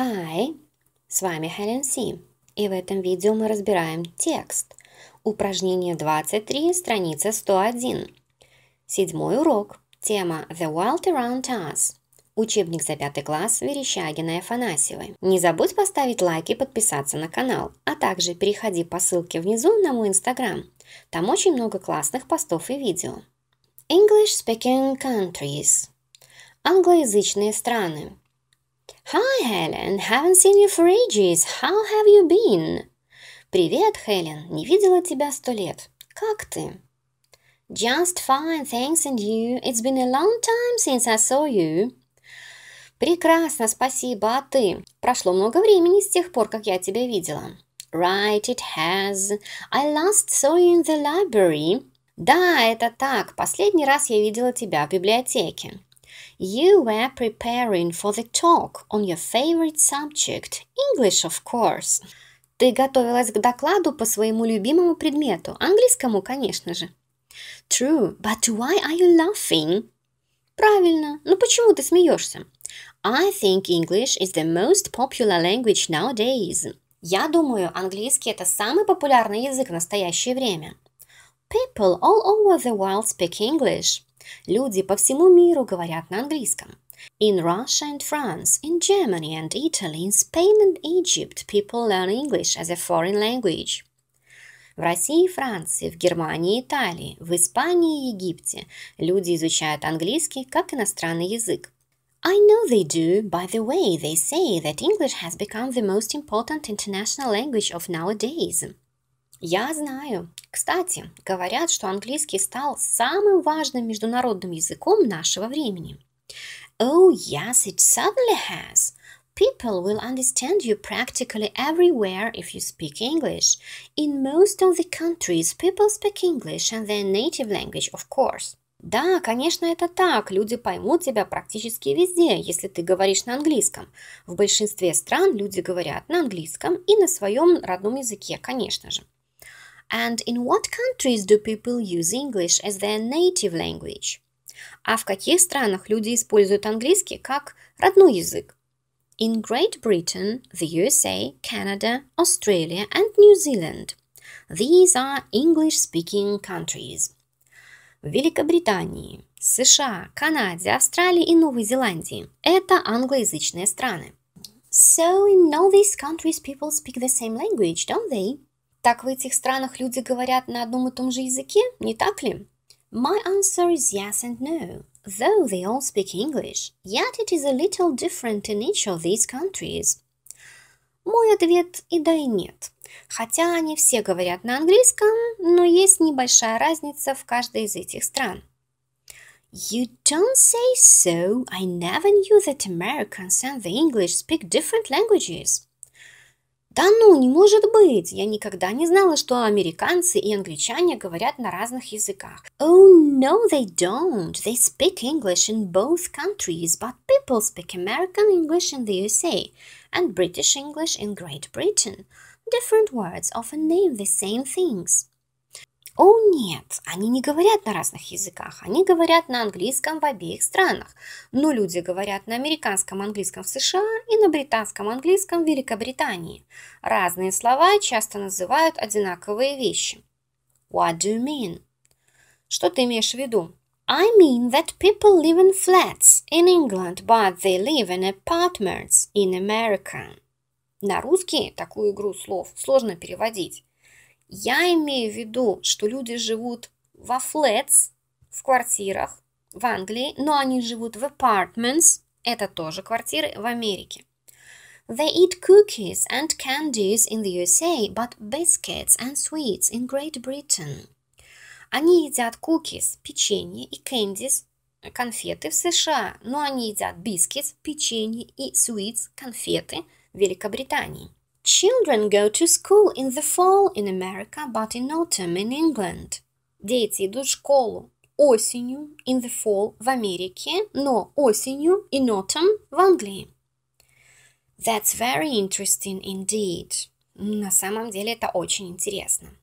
Hi! С вами Хелен Си. И в этом видео мы разбираем текст. Упражнение 23, страница 101. Седьмой урок. Тема «The World Around Us». Учебник за пятый класс Верещагина и Афанасьевой. Не забудь поставить лайк и подписаться на канал, а также переходи по ссылке внизу на мой инстаграм. Там очень много классных постов и видео. English-speaking countries. Англоязычные страны. Hi, Helen. Haven't seen you for ages. How have you been? Привет, Хелен. Не видела тебя сто лет. Как ты? Just fine, thanks and you. It's been a long time since I saw you. Прекрасно, спасибо. А ты? Прошло много времени с тех пор, как я тебя видела. Right, it has. I last saw you in the library. Да, это так. Последний раз я видела тебя в библиотеке. You were preparing for the talk on your favorite subject, English, of course. Ты готовилась к докладу по своему любимому предмету, английскому, конечно же. True, but why are you laughing? Правильно, но ну почему ты смеешься? I think English is the most popular language nowadays. Я думаю, английский это самый популярный язык в настоящее время. People all over the world speak English. Люди по всему миру говорят на английском. In Russia and France, in Germany and Italy, in Spain and Egypt, people learn English as a foreign language. В России и Франции, в Германии и Италии, в Испании и Египте люди изучают английский как иностранный язык. I know they do. By the way, they say that English has become the most important international language of nowadays. Я знаю. Кстати, говорят, что английский стал самым важным международным языком нашего времени. Oh, yes, it certainly has. People will understand you practically everywhere if you speak English. In most of the countries, people speak English and their native language, of course. Да, конечно, это так. Люди поймут тебя практически везде, если ты говоришь на английском. В большинстве стран люди говорят на английском и на своем родном языке, конечно же. And in what countries do people use English as their native language? А в каких странах люди используют английский как родной язык? In Great Britain, the USA, Canada, Australia and New Zealand. These are English-speaking countries. В Великобритании, США, Канаде, Австралии и Новой Зеландии – это англоязычные страны. So in all these countries people speak the same language, don't they? Так в этих странах люди говорят на одном и том же языке, не так ли? My answer is yes and no. Though they all speak English, yet it is a little different in each of these countries. Мой ответ и да, и нет. Хотя они все говорят на английском, но есть небольшая разница в каждой из этих стран. You don't say so. I never knew that Americans and the English speak different languages. Да ну, не может быть! Я никогда не знала, что американцы и англичане говорят на разных языках. Oh no, they don't. They speak English in both countries, but people speak American English in the USA and British English in Great Britain. Different words often name the same things. О нет, они не говорят на разных языках, они говорят на английском в обеих странах, но люди говорят на американском английском в США и на британском английском в Великобритании. Разные слова часто называют одинаковые вещи. What do you mean? Что ты имеешь в виду? I mean that people live in flats in England, but they live in apartments in America. На русский такую игру слов сложно переводить. Я имею в виду, что люди живут во флетс, в квартирах в Англии, но они живут в apartments, это тоже квартиры в Америке. They eat cookies and candies in the USA, but biscuits and sweets in Great Britain. Они едят кукис, печенье и candies, конфеты в США, но они едят бисквит, печенье и sweets, конфеты в Великобритании. Children go to school in the fall in America, but in autumn in England. Дети идут в школу осенью in the fall в Америке, но осенью in autumn в Англии. That's very interesting indeed. На самом деле это очень интересно.